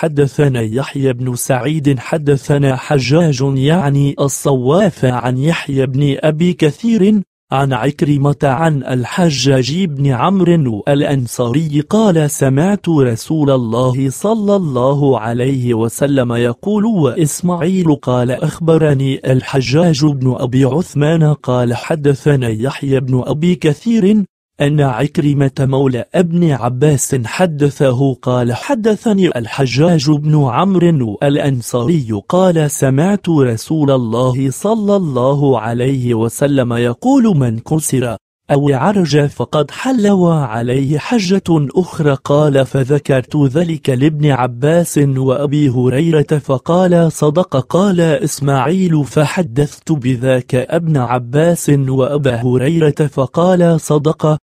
حدثنا يحيى بن سعيد حدثنا حجاج يعني الصواف عن يحيى بن أبي كثير عن عكرمة عن الحجاج بن عمرو الأنصاري قال سمعت رسول الله صلى الله عليه وسلم يقول وإسماعيل قال أخبرني الحجاج بن أبي عثمان قال حدثنا يحيى بن أبي كثير أن عكرمة مولى ابن عباس حدثه قال حدثني الحجاج بن عمرو الأنصاري قال سمعت رسول الله صلى الله عليه وسلم يقول من كسر أو عرج فقد حل وعليه حجة أخرى قال فذكرت ذلك لابن عباس وأبي هريرة فقال صدق قال إسماعيل فحدثت بذاك ابن عباس وأبا هريرة فقال صدق